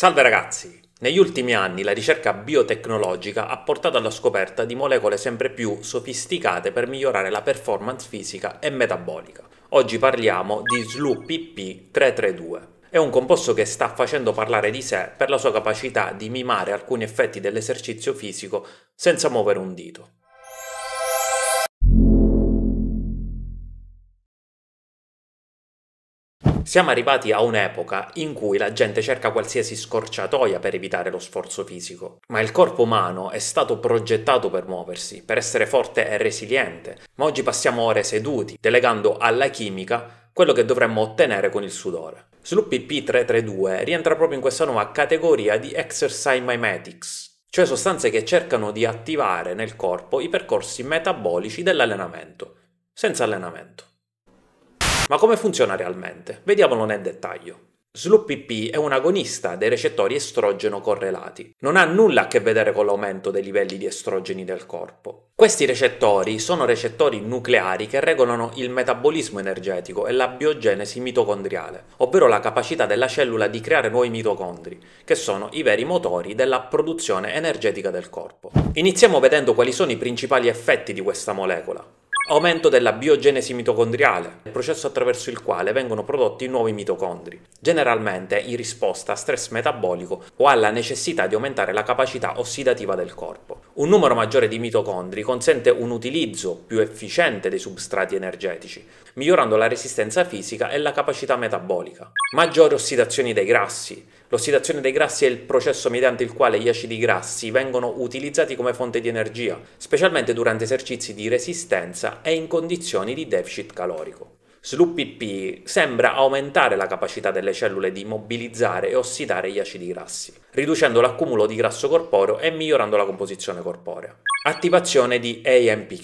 Salve ragazzi! Negli ultimi anni la ricerca biotecnologica ha portato alla scoperta di molecole sempre più sofisticate per migliorare la performance fisica e metabolica. Oggi parliamo di SLUPP332. È un composto che sta facendo parlare di sé per la sua capacità di mimare alcuni effetti dell'esercizio fisico senza muovere un dito. Siamo arrivati a un'epoca in cui la gente cerca qualsiasi scorciatoia per evitare lo sforzo fisico, ma il corpo umano è stato progettato per muoversi, per essere forte e resiliente, ma oggi passiamo ore seduti, delegando alla chimica quello che dovremmo ottenere con il sudore. Sloop P332 rientra proprio in questa nuova categoria di exercise mimetics, cioè sostanze che cercano di attivare nel corpo i percorsi metabolici dell'allenamento, senza allenamento. Ma come funziona realmente? Vediamolo nel dettaglio. SLUPP è un agonista dei recettori estrogeno correlati. Non ha nulla a che vedere con l'aumento dei livelli di estrogeni del corpo. Questi recettori sono recettori nucleari che regolano il metabolismo energetico e la biogenesi mitocondriale, ovvero la capacità della cellula di creare nuovi mitocondri, che sono i veri motori della produzione energetica del corpo. Iniziamo vedendo quali sono i principali effetti di questa molecola. Aumento della biogenesi mitocondriale, il processo attraverso il quale vengono prodotti nuovi mitocondri, generalmente in risposta a stress metabolico o alla necessità di aumentare la capacità ossidativa del corpo. Un numero maggiore di mitocondri consente un utilizzo più efficiente dei substrati energetici, migliorando la resistenza fisica e la capacità metabolica. Maggiore ossidazione dei grassi. L'ossidazione dei grassi è il processo mediante il quale gli acidi grassi vengono utilizzati come fonte di energia, specialmente durante esercizi di resistenza è in condizioni di deficit calorico. SLUPP sembra aumentare la capacità delle cellule di mobilizzare e ossidare gli acidi grassi, riducendo l'accumulo di grasso corporeo e migliorando la composizione corporea. Attivazione di AMPK,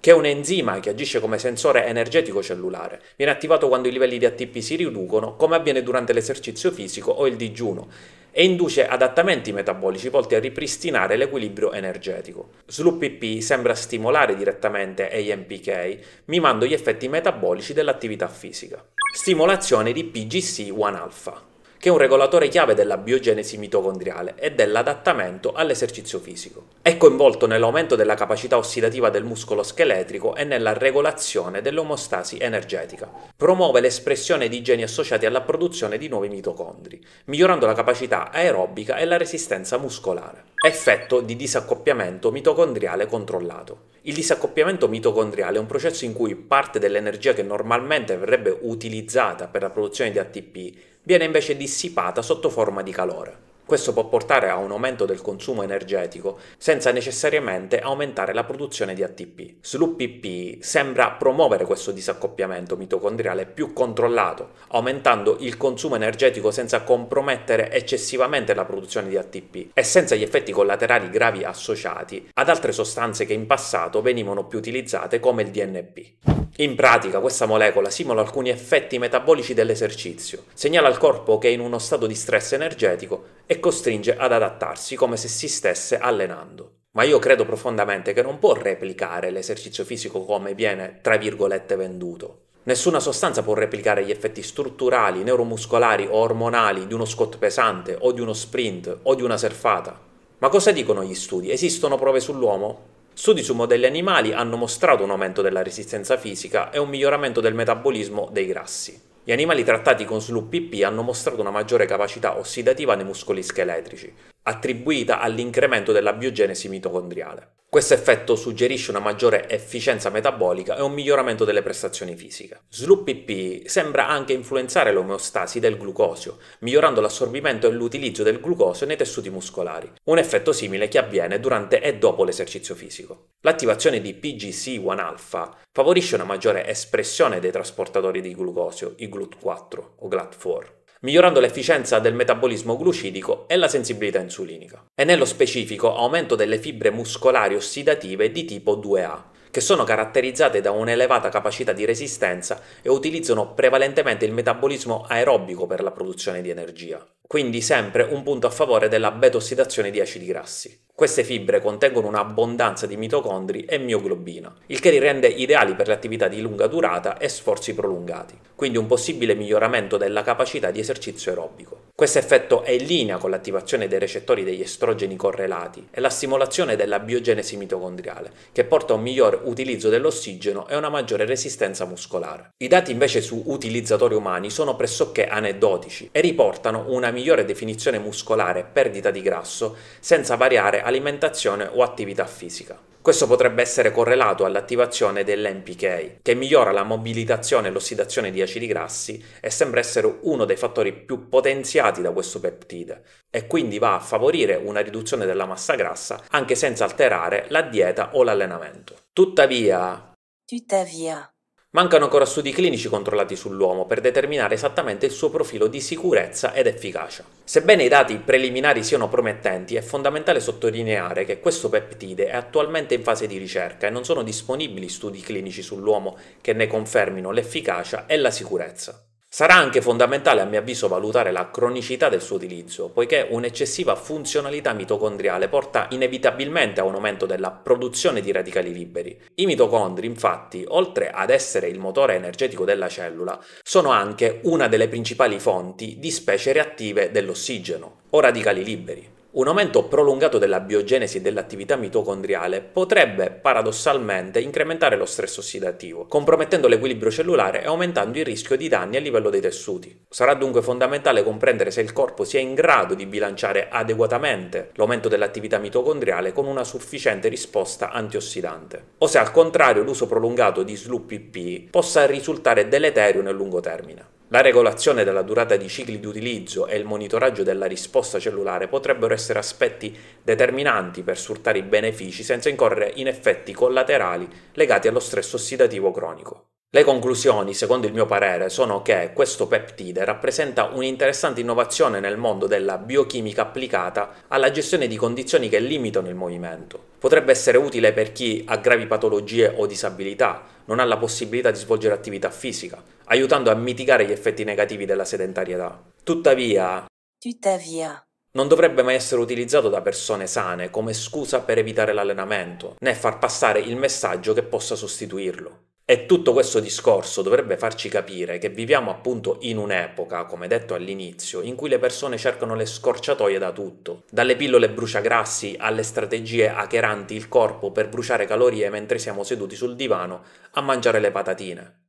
che è un enzima che agisce come sensore energetico cellulare. Viene attivato quando i livelli di ATP si riducono, come avviene durante l'esercizio fisico o il digiuno, e induce adattamenti metabolici volti a ripristinare l'equilibrio energetico. SLUPP sembra stimolare direttamente AMPK, mimando gli effetti metabolici dell'attività fisica. Stimolazione di PGC1-alpha che è un regolatore chiave della biogenesi mitocondriale e dell'adattamento all'esercizio fisico. È coinvolto nell'aumento della capacità ossidativa del muscolo scheletrico e nella regolazione dell'omostasi energetica. Promuove l'espressione di geni associati alla produzione di nuovi mitocondri, migliorando la capacità aerobica e la resistenza muscolare effetto di disaccoppiamento mitocondriale controllato. Il disaccoppiamento mitocondriale è un processo in cui parte dell'energia che normalmente verrebbe utilizzata per la produzione di ATP viene invece dissipata sotto forma di calore. Questo può portare a un aumento del consumo energetico senza necessariamente aumentare la produzione di ATP. SLUPP sembra promuovere questo disaccoppiamento mitocondriale più controllato, aumentando il consumo energetico senza compromettere eccessivamente la produzione di ATP e senza gli effetti collaterali gravi associati ad altre sostanze che in passato venivano più utilizzate come il DNP. In pratica questa molecola simula alcuni effetti metabolici dell'esercizio, segnala al corpo che è in uno stato di stress energetico e costringe ad adattarsi come se si stesse allenando. Ma io credo profondamente che non può replicare l'esercizio fisico come viene, tra virgolette, venduto. Nessuna sostanza può replicare gli effetti strutturali, neuromuscolari o ormonali di uno scott pesante o di uno sprint o di una surfata. Ma cosa dicono gli studi? Esistono prove sull'uomo? Studi su modelli animali hanno mostrato un aumento della resistenza fisica e un miglioramento del metabolismo dei grassi. Gli animali trattati con SLUPP hanno mostrato una maggiore capacità ossidativa nei muscoli scheletrici, attribuita all'incremento della biogenesi mitocondriale. Questo effetto suggerisce una maggiore efficienza metabolica e un miglioramento delle prestazioni fisiche. SLUPP sembra anche influenzare l'omeostasi del glucosio, migliorando l'assorbimento e l'utilizzo del glucosio nei tessuti muscolari, un effetto simile che avviene durante e dopo l'esercizio fisico. L'attivazione di PGC1-alpha favorisce una maggiore espressione dei trasportatori di glucosio, i GLUT4 o GLAT4 migliorando l'efficienza del metabolismo glucidico e la sensibilità insulinica. E nello specifico aumento delle fibre muscolari ossidative di tipo 2A, che sono caratterizzate da un'elevata capacità di resistenza e utilizzano prevalentemente il metabolismo aerobico per la produzione di energia quindi sempre un punto a favore della beta-ossidazione di acidi grassi. Queste fibre contengono un'abbondanza di mitocondri e mioglobina, il che li rende ideali per le attività di lunga durata e sforzi prolungati, quindi un possibile miglioramento della capacità di esercizio aerobico. Questo effetto è in linea con l'attivazione dei recettori degli estrogeni correlati e la stimolazione della biogenesi mitocondriale, che porta a un miglior utilizzo dell'ossigeno e una maggiore resistenza muscolare. I dati invece su utilizzatori umani sono pressoché aneddotici e riportano una migliore migliore definizione muscolare e perdita di grasso senza variare alimentazione o attività fisica. Questo potrebbe essere correlato all'attivazione dell'MPK, che migliora la mobilitazione e l'ossidazione di acidi grassi e sembra essere uno dei fattori più potenziati da questo peptide, e quindi va a favorire una riduzione della massa grassa anche senza alterare la dieta o l'allenamento. Tuttavia, Tuttavia. Mancano ancora studi clinici controllati sull'uomo per determinare esattamente il suo profilo di sicurezza ed efficacia. Sebbene i dati preliminari siano promettenti, è fondamentale sottolineare che questo peptide è attualmente in fase di ricerca e non sono disponibili studi clinici sull'uomo che ne confermino l'efficacia e la sicurezza. Sarà anche fondamentale a mio avviso valutare la cronicità del suo utilizzo, poiché un'eccessiva funzionalità mitocondriale porta inevitabilmente a un aumento della produzione di radicali liberi. I mitocondri, infatti, oltre ad essere il motore energetico della cellula, sono anche una delle principali fonti di specie reattive dell'ossigeno, o radicali liberi. Un aumento prolungato della biogenesi e dell'attività mitocondriale potrebbe paradossalmente incrementare lo stress ossidativo, compromettendo l'equilibrio cellulare e aumentando il rischio di danni a livello dei tessuti. Sarà dunque fondamentale comprendere se il corpo sia in grado di bilanciare adeguatamente l'aumento dell'attività mitocondriale con una sufficiente risposta antiossidante, o se al contrario l'uso prolungato di SLUPP possa risultare deleterio nel lungo termine. La regolazione della durata di cicli di utilizzo e il monitoraggio della risposta cellulare potrebbero essere aspetti determinanti per sfruttare i benefici senza incorrere in effetti collaterali legati allo stress ossidativo cronico. Le conclusioni, secondo il mio parere, sono che questo peptide rappresenta un'interessante innovazione nel mondo della biochimica applicata alla gestione di condizioni che limitano il movimento. Potrebbe essere utile per chi ha gravi patologie o disabilità, non ha la possibilità di svolgere attività fisica, aiutando a mitigare gli effetti negativi della sedentarietà. Tuttavia, Tuttavia. non dovrebbe mai essere utilizzato da persone sane come scusa per evitare l'allenamento, né far passare il messaggio che possa sostituirlo. E tutto questo discorso dovrebbe farci capire che viviamo appunto in un'epoca, come detto all'inizio, in cui le persone cercano le scorciatoie da tutto, dalle pillole bruciagrassi alle strategie acheranti il corpo per bruciare calorie mentre siamo seduti sul divano a mangiare le patatine.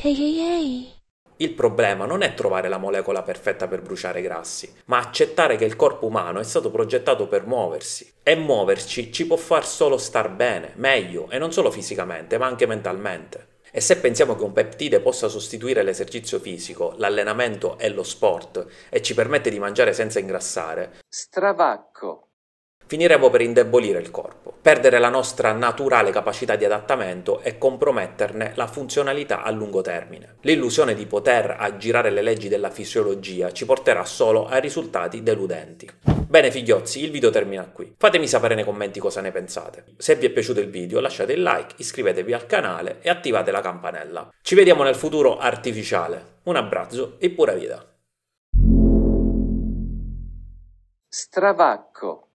Hey, hey, hey. Il problema non è trovare la molecola perfetta per bruciare i grassi, ma accettare che il corpo umano è stato progettato per muoversi. E muoverci ci può far solo star bene, meglio, e non solo fisicamente, ma anche mentalmente. E se pensiamo che un peptide possa sostituire l'esercizio fisico, l'allenamento e lo sport e ci permette di mangiare senza ingrassare, stravacco finiremo per indebolire il corpo, perdere la nostra naturale capacità di adattamento e comprometterne la funzionalità a lungo termine. L'illusione di poter aggirare le leggi della fisiologia ci porterà solo a risultati deludenti. Bene figliozzi, il video termina qui. Fatemi sapere nei commenti cosa ne pensate. Se vi è piaciuto il video lasciate il like, iscrivetevi al canale e attivate la campanella. Ci vediamo nel futuro artificiale. Un abbraccio e pura vita. Stravacco